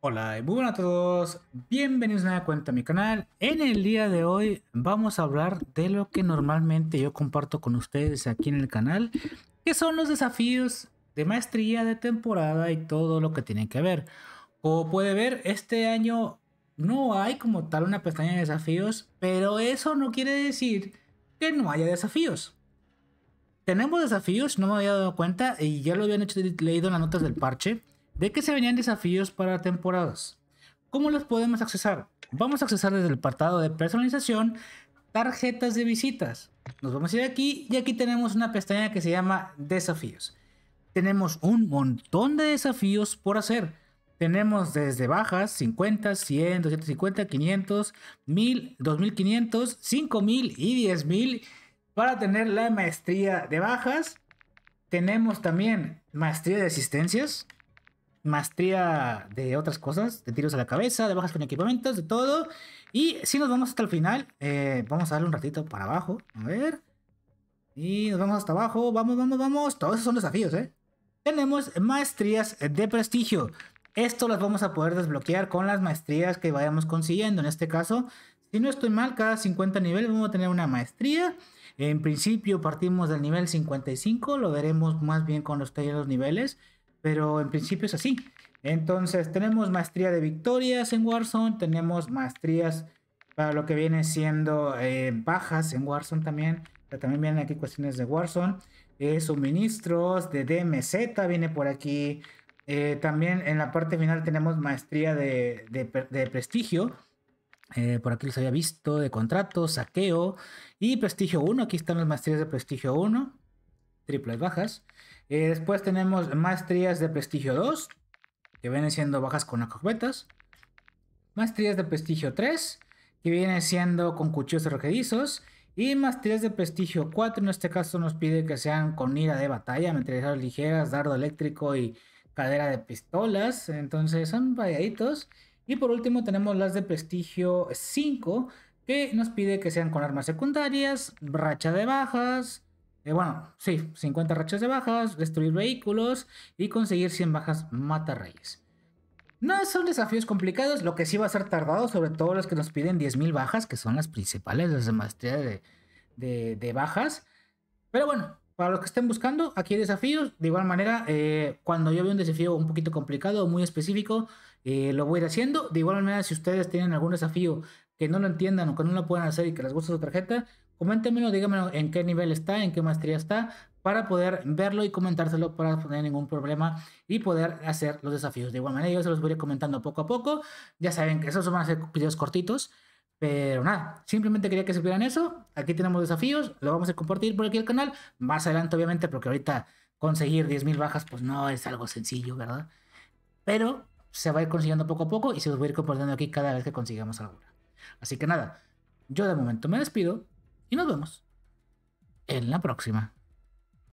Hola y muy buenas a todos, bienvenidos a cuenta a mi canal. En el día de hoy vamos a hablar de lo que normalmente yo comparto con ustedes aquí en el canal, que son los desafíos de maestría de temporada y todo lo que tienen que ver. Como puede ver, este año no hay como tal una pestaña de desafíos, pero eso no quiere decir que no haya desafíos. Tenemos desafíos, no me había dado cuenta y ya lo habían hecho, leído en las notas del parche de que se venían desafíos para temporadas. ¿Cómo los podemos accesar? Vamos a accesar desde el apartado de personalización, tarjetas de visitas. Nos vamos a ir aquí y aquí tenemos una pestaña que se llama desafíos. Tenemos un montón de desafíos por hacer. Tenemos desde bajas 50, 100, 250, 500, 1000, 2500, 5000 y 10000 para tener la maestría de bajas. Tenemos también maestría de asistencias, maestría de otras cosas, de tiros a la cabeza, de bajas con equipamientos, de todo. Y si nos vamos hasta el final, eh, vamos a darle un ratito para abajo, a ver. Y nos vamos hasta abajo, vamos, vamos, vamos. Todos esos son desafíos, ¿eh? Tenemos maestrías de prestigio. Esto las vamos a poder desbloquear con las maestrías que vayamos consiguiendo. En este caso, si no estoy mal, cada 50 niveles vamos a tener una maestría. En principio partimos del nivel 55, lo veremos más bien con los los niveles. Pero en principio es así. Entonces tenemos maestría de victorias en Warzone, tenemos maestrías para lo que viene siendo eh, bajas en Warzone también. también vienen aquí cuestiones de Warzone. Eh, suministros de DMZ viene por aquí. Eh, también en la parte final tenemos maestría de, prestigio. por aquí les había visto de contrato saqueo y prestigio 1. Aquí están las maestrías de prestigio 1 triples bajas. Eh, después tenemos más maestrías de prestigio 2, que vienen siendo bajas con más Maestrías de prestigio 3, que vienen siendo con cuchillos rojedizos. Y más trías de prestigio 4, en este caso nos pide que sean con ira de batalla, metralizadas ligeras, dardo eléctrico y cadera de pistolas. Entonces son variaditos. Y por último tenemos las de prestigio 5, que nos pide que sean con armas secundarias, racha de bajas, eh, bueno, sí, 50 rachas de bajas, destruir vehículos y conseguir 100 bajas mata reyes. No son desafíos complicados, lo que sí va a ser tardado, sobre todo los que nos piden 10.000 bajas, que son las principales, las de maestría de, bajas. Pero bueno, para los que estén buscando, aquí hay desafíos. De igual manera, eh, cuando yo veo un desafío un poquito complicado o muy específico, eh, lo voy a ir haciendo. De igual manera, si ustedes tienen algún desafío que no lo entiendan o que no lo puedan hacer y que les guste su tarjeta, coméntenmelo, díganmelo en qué nivel está, en qué maestría está, para poder verlo y comentárselo para no tener ningún problema y poder hacer los desafíos. De igual manera, yo se los voy a ir comentando poco a poco. Ya saben que esos van a ser videos cortitos. Pero nada, simplemente quería que supieran eso. Aquí tenemos desafíos, lo vamos a compartir por aquí el canal. Más adelante, obviamente, porque ahorita conseguir 10.000 bajas, pues no es algo sencillo, ¿verdad? Pero se va a ir consiguiendo poco a poco y se los voy a ir compartiendo aquí cada vez que consigamos alguna. Así que nada, yo de momento me despido y nos vemos en la próxima.